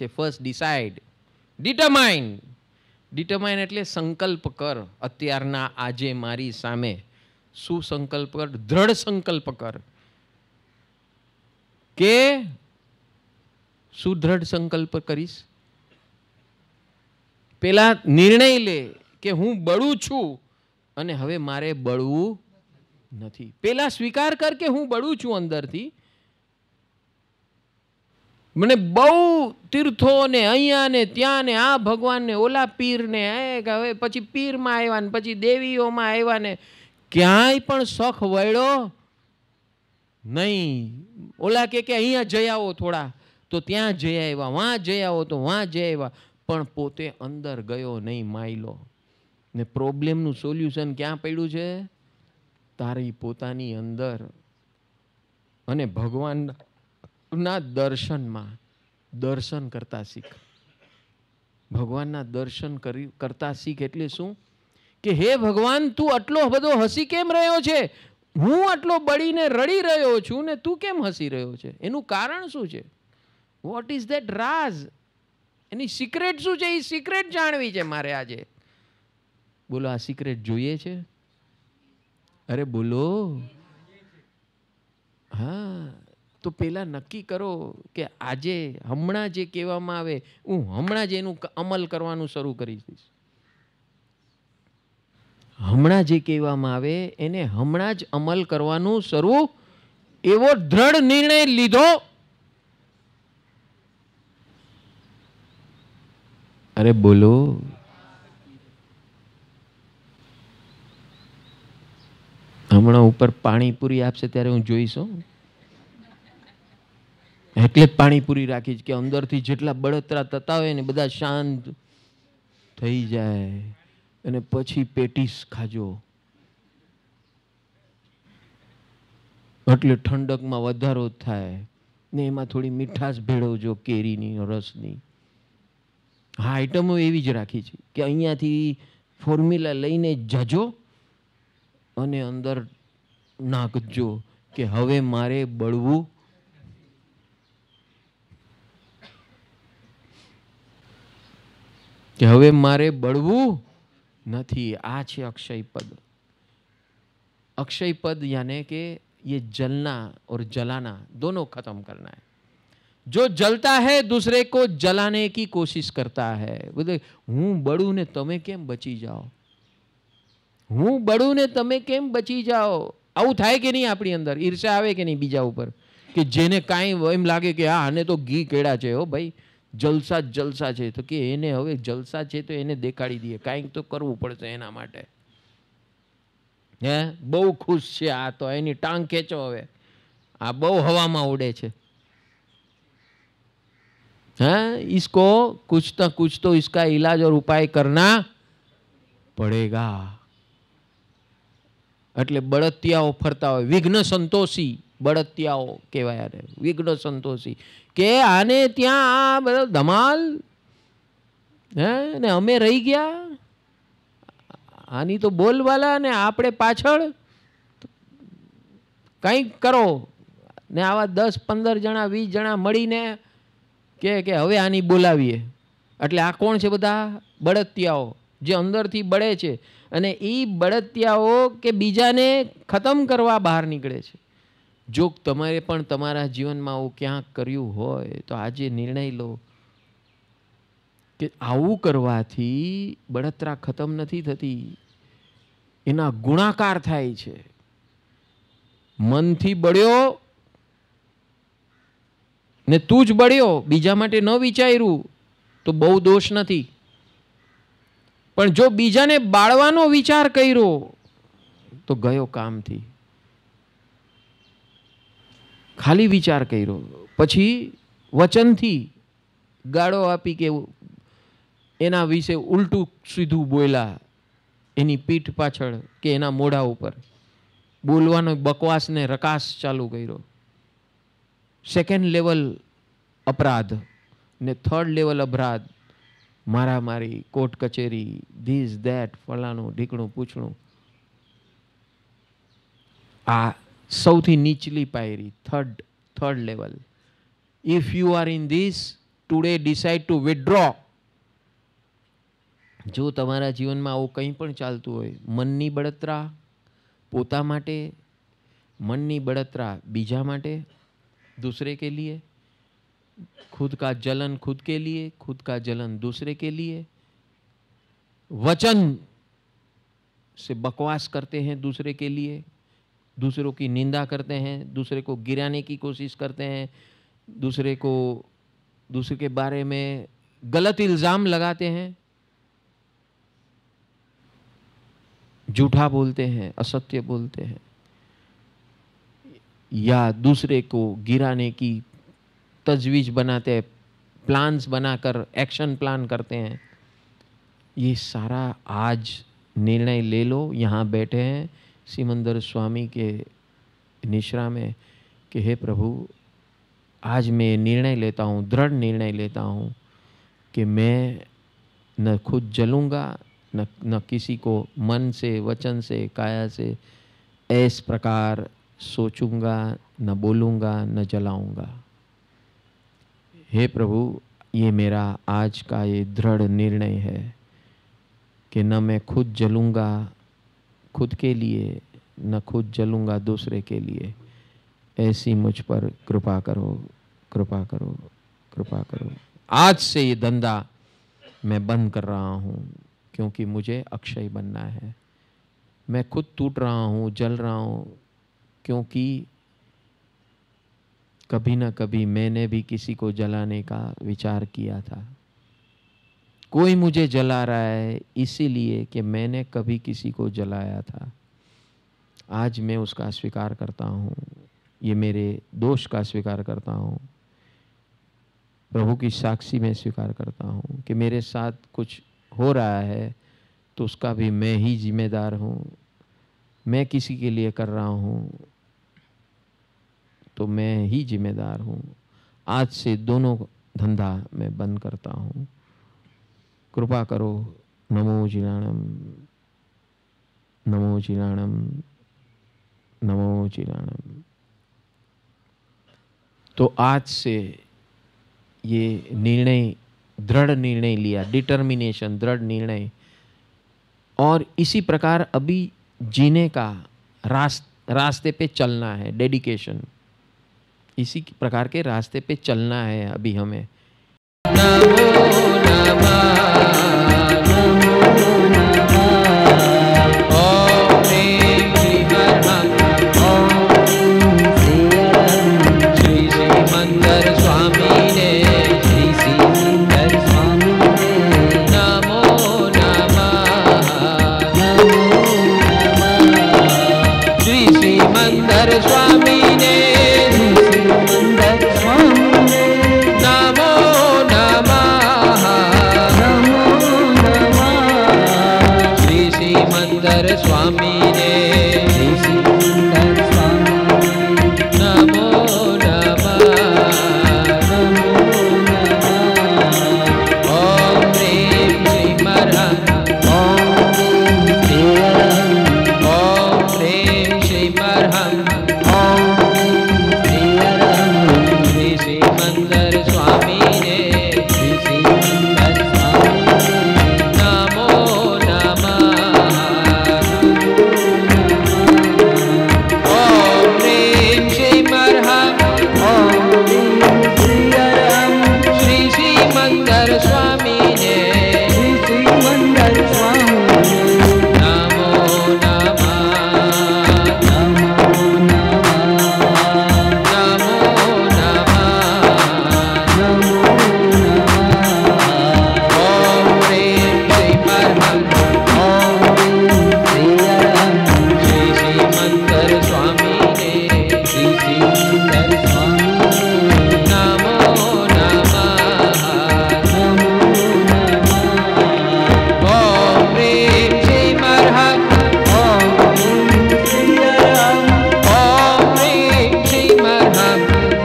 છે first decide determine determine એટલે સંકલ્પ કર અત્યારના આજે મારી સામે શું સંકલ્પ કર દ્રઢ સંકલ્પ કર કે સુદ્રઢ સંકલ્પ કરીશ પેલા નિર્ણય લે કે હું બળું છું અને હવે મારે બળવું નથી પેલા સ્વીકાર કર કે હું બળું છું અંદરથી મને બહુ તીર્થો ને અહીંયા ને ત્યાં ને આ ભગવાન ને ઓલા પીર ને હવે પછી પીરમાં આવ્યા ને પછી દેવીઓમાં આવ્યા ને ક્યાંય પણ શખ વળ્યો નહીં ઓલા કે કે અહીંયા જઈ આવો થોડા તો ત્યાં જઈ આવ્યા વાં જઈ આવો તો વાં જઈ આવ્યા પણ પોતે અંદર ગયો નહીં માયલો ને પ્રોબ્લેમનું સોલ્યુશન ક્યાં પડ્યું છે તારી પોતાની અંદર અને ભગવાન ના દર્શનમાં દર્શન કરતા શીખ ભગવાનના દર્શન કરી કરતા શીખ એટલે શું કે હે ભગવાન તું આટલો બધો હસી કેમ રહ્યો છે હું આટલો બળીને રડી રહ્યો છું ને તું કેમ હસી રહ્યો છે એનું કારણ શું છે વોટ ઇઝ ધેટ રાઝ એની સિક્રેટ શું છે એ સિક્રેટ જાણવી છે મારે આજે બોલો આ સિક્રેટ જોઈએ છે અરે બોલો હા તો પહેલાં નક્કી કરો કે આજે હમણાં જે કહેવામાં આવે હું હમણાં જ એનું અમલ કરવાનું શરૂ કરી દઈશ હમણાં જે કહેવામાં આવે એને હમણાં જ અમલ કરવાનું શરૂ એવો દ્રઢ નિર્ણય લીધો અરે બોલો હમણાં ઉપર પાણીપુરી આપશે ત્યારે હું જોઈશું એટલે જ પાણીપુરી રાખી કે અંદરથી જેટલા બળતરા થતા હોય ને બધા શાંત થઈ જાય અને પછી પેટીસ ખાજો એટલે ઠંડકમાં વધારો થાય ને એમાં થોડી મીઠાશ ભેળવજો કેરીની રસની હા આઈટમો એવી જ રાખી છે કે અહીંયાથી ફોર્મ્યુલા લઈને જજો અને અંદર નાખજો કે હવે મારે બળવું કે હવે મારે બળવું નથી આ છે અક્ષય પદ અક્ષય પદ યાને કે ये જલના ઓર જલાના દોનો ખતમ કરના है જો જલતા હૈ दूसरे કો જલાને કી કોશિશ કરતા है बोले હું बड़ू ને તમે કેમ બચી જાઓ હું બળું ને તમે કેમ બચી જાઓ આવું થાય કે નહીં આપણી અંદર ઈર્ષા આવે કે નહીં બીજા ઉપર કે જેને કાંઈ એમ લાગે કે હા આને તો ઘી કેડા છે હો ભાઈ જલસા જ જલસા છે તો કે એને હવે જલસા છે તો એને દેખાડી દઈએ કાંઈક તો કરવું પડશે એના માટે હે બહુ ખુશ છે આ તો એની ટાંગ ખેંચો હવે આ બહુ હવામાં ઉડે છે हैं इसको कुछ तो कुछ तो इसका इलाज और उपाय करना પડેગા એટલે બળતિયાઓ ફરતા હોય વિઘ્ન સંતોષી બળતિયાઓ કહેવાય આને વિઘ્ન સંતોષી કે આને ત્યાં આ બધો ધમાલ હે ને અમે રહી ગયા આની તો બોલવાલા ને આપણે પાછળ કંઈક કરો ને આવા દસ પંદર જણા વીસ જણા મળીને કે કે હવે આની બોલાવીએ એટલે આ કોણ છે બધા બળતિયાઓ જે અંદરથી બળે છે અને એ બળતિયાઓ કે બીજાને ખતમ કરવા બહાર નીકળે છે જો તમારે પણ તમારા જીવનમાં આવું ક્યાંક કર્યું હોય તો આજે નિર્ણય લો કે આવું કરવાથી બળતરા ખતમ નથી થતી એના ગુણાકાર થાય છે મનથી બળ્યો ને તું જ બળ્યો બીજા માટે ન વિચાર્યું તો બહુ દોષ નથી પણ જો બીજાને બાળવાનો વિચાર કર્યો તો ગયો કામથી ખાલી વિચાર કર્યો પછી વચનથી ગાળો આપી કે એના વિશે ઉલટું સીધું બોલ્યા એની પીઠ પાછળ કે એના મોઢા ઉપર બોલવાનો બકવાસને રકાસ ચાલુ કર્યો સેકન્ડ લેવલ અપરાધ ને થર્ડ લેવલ અપરાધ મારામારી કોર્ટ કચેરી ધીસ ધેટ ફલાણું ઢીકણું પૂછણું આ સૌથી નીચલી પાયરી third third level if you are in this today decide to withdraw જો તમારા જીવનમાં આવું કંઈ પણ ચાલતું હોય મનની બળતરા પોતા માટે મનની બળતરા બીજા માટે दूसरे કે લીએ ખુદ કા જલન ખુદ કે लिए ખુદ કા જલન दूसरे કે લીએ વચન સે બકવાસ કરતે हैं દૂસરે કે લીએ दूसरों की निंदा करते हैं दूसरे को गिराने की कोशिश करते हैं दूसरे को दूसरे के बारे में गलत इल्ज़ाम लगाते हैं झूठा बोलते हैं असत्य बोलते हैं या दूसरे को गिराने की तजवीज बनाते हैं प्लान्स बनाकर एक्शन प्लान करते हैं ये सारा आज निर्णय ले लो यहाँ बैठे हैं सिमंदर स्वामी के निश्रा में कि हे प्रभु आज मैं निर्णय लेता हूँ दृढ़ निर्णय लेता हूँ कि मैं न खुद जलूँगा न न किसी को मन से वचन से काया से ऐस प्रकार सोचूंगा न बोलूँगा न जलाऊँगा हे प्रभु ये मेरा आज का ये दृढ़ निर्णय है कि न मैं खुद जलूँगा खुद के लिए न खुद जलूंगा दूसरे के लिए ऐसी मुझ पर कृपा करो कृपा करो कृपा करो आज से ये धंधा मैं बंद कर रहा हूँ क्योंकि मुझे अक्षय बनना है मैं खुद टूट रहा हूँ जल रहा हूँ क्योंकि कभी ना कभी मैंने भी किसी को जलाने का विचार किया था कोई मुझे जला रहा है इसीलिए कि मैंने कभी किसी को जलाया था आज मैं उसका स्वीकार करता हूँ ये मेरे दोष का स्वीकार करता हूँ प्रभु की साक्षी में स्वीकार करता हूँ कि मेरे साथ कुछ हो रहा है तो उसका भी मैं ही जिम्मेदार हूँ मैं किसी के लिए कर रहा हूँ तो मैं ही जिम्मेदार हूँ आज से दोनों धंधा मैं बंद करता हूँ कृपा करो नमो जिलाणम नमो जिलाणम नमो जिलाणम तो आज से ये निर्णय दृढ़ निर्णय लिया डिटर्मिनेशन दृढ़ निर्णय और इसी प्रकार अभी जीने का रास्त रास्ते पे चलना है डेडिकेशन इसी प्रकार के रास्ते पे चलना है अभी हमें